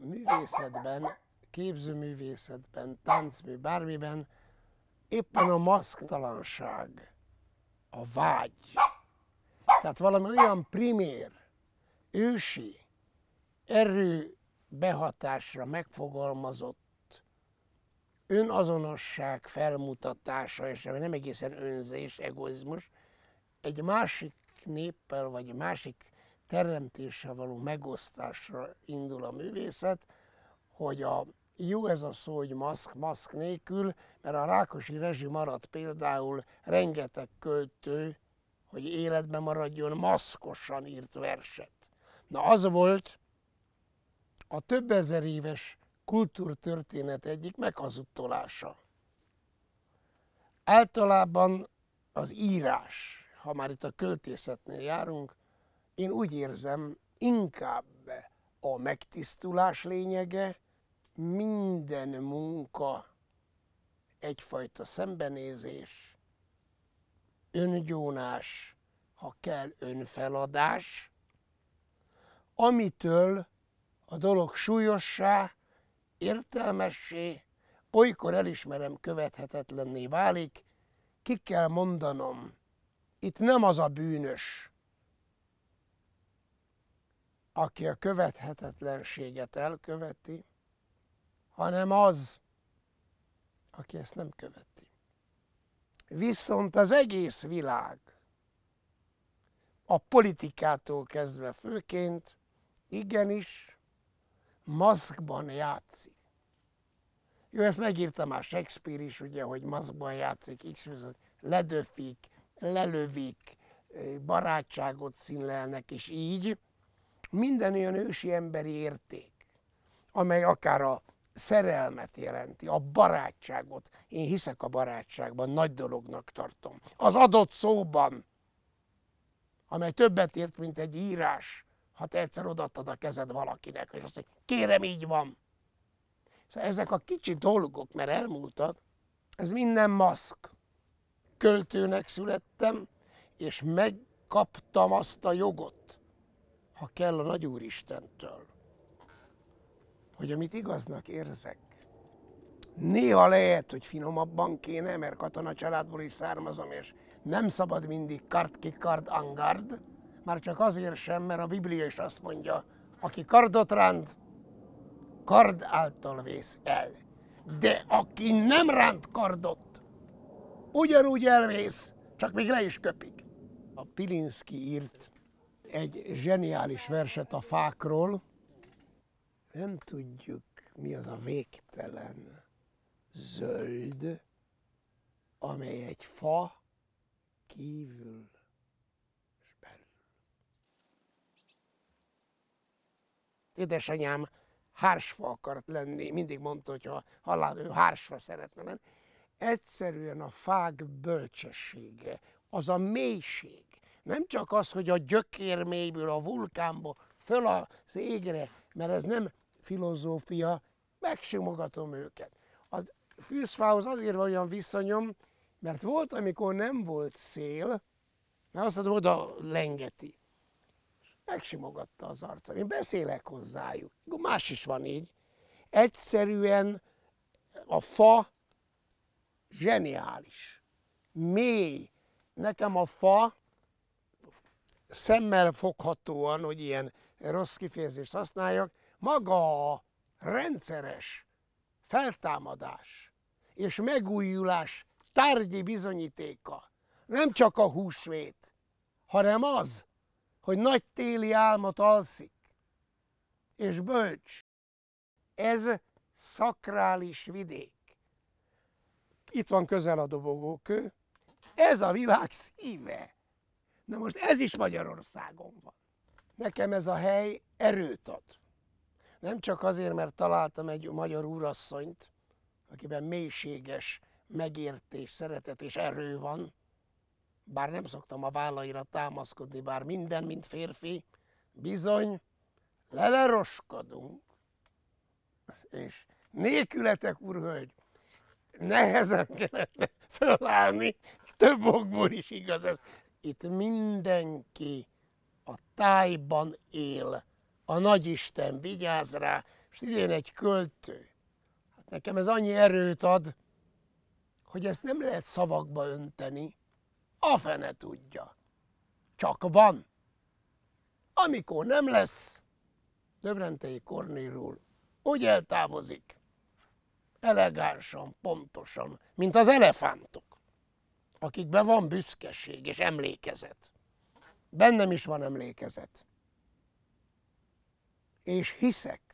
művészetben, képzőművészetben, táncmű, bármiben éppen a maszktalanság, a vágy, tehát valami olyan primér, ősi, erő behatásra megfogalmazott önazonosság felmutatása, és nem egészen önzés, egoizmus, egy másik néppel, vagy másik teremtéssel való megosztásra indul a művészet, hogy a jó ez a szó, hogy maszk, maszk nélkül, mert a Rákosi rezsi maradt például rengeteg költő, hogy életben maradjon, maszkosan írt verset. Na az volt a több ezer éves kultúrtörténet egyik meghazudtolása. Általában az írás, ha már itt a költészetnél járunk, én úgy érzem, inkább a megtisztulás lényege, minden munka egyfajta szembenézés, öngyónás, ha kell önfeladás, amitől a dolog súlyossá, értelmessé, olykor elismerem követhetetlenné válik, ki kell mondanom, itt nem az a bűnös, aki a követhetetlenséget elköveti, hanem az, aki ezt nem követi. Viszont az egész világ, a politikától kezdve főként, igenis maszkban játszik. Jó, ezt megírta már Shakespeare is, ugye, hogy maszkban játszik, x ledöfik, lelövik, barátságot színlelnek, és így minden olyan ősi emberi érték, amely akár a szerelmet jelenti, a barátságot. Én hiszek a barátságban, nagy dolognak tartom. Az adott szóban, amely többet ért, mint egy írás, ha te egyszer odaadtad a kezed valakinek, és azt mondja, kérem, így van. Szóval ezek a kicsi dolgok, mert elmúltak, ez minden maszk. Költőnek születtem, és megkaptam azt a jogot, ha kell a istentől, hogy amit igaznak érzek, néha lehet, hogy finomabban kéne, mert katona családból is származom, és nem szabad mindig kard ki kard angard, már csak azért sem, mert a Biblia is azt mondja, aki kardot ránt, kard által vész el. De aki nem ránt kardot, ugyanúgy elvész, csak még le is köpik. A Pilinszki írt egy zseniális verset a fákról. Nem tudjuk, mi az a végtelen zöld, amely egy fa kívül és belül. Édesanyám hársfa akart lenni, mindig mondta, hogy ha hallál, ő hársfa szeretne lenni. Egyszerűen a fák bölcsessége, az a mélység, nem csak az, hogy a gyökérméből, a vulkánból föl az égre, mert ez nem filozófia, megsimogatom őket. A fűzfához azért van olyan viszonyom, mert volt, amikor nem volt szél, mert azt mondom, oda lengeti. Megsimogatta az arcom. Én beszélek hozzájuk. Más is van így. Egyszerűen a fa zseniális. Mély. Nekem a fa szemmel foghatóan, hogy ilyen rossz kifejezést használjak, maga a rendszeres feltámadás és megújulás tárgyi bizonyítéka nem csak a húsvét, hanem az, hogy nagy téli álmot alszik, és bölcs. Ez szakrális vidék. Itt van közel a dobogókő, ez a világ szíve. Na most ez is Magyarországon van. Nekem ez a hely erőt ad. Nem csak azért, mert találtam egy magyar úrasszonyt, akiben mélységes megértés, szeretet és erő van, bár nem szoktam a vállaira támaszkodni, bár minden, mint férfi, bizony, leveroskodunk, és nélkületek, úrhölgy, nehezen kellett fölállni, több okból is igaz ez itt mindenki a tájban él, a nagyisten vigyáz rá, és idén egy költő. Hát nekem ez annyi erőt ad, hogy ezt nem lehet szavakba önteni, a fene tudja. Csak van. Amikor nem lesz, Döbrentei Kornélról úgy eltávozik, elegánsan, pontosan, mint az elefántok akikben van büszkeség és emlékezet. Bennem is van emlékezet. És hiszek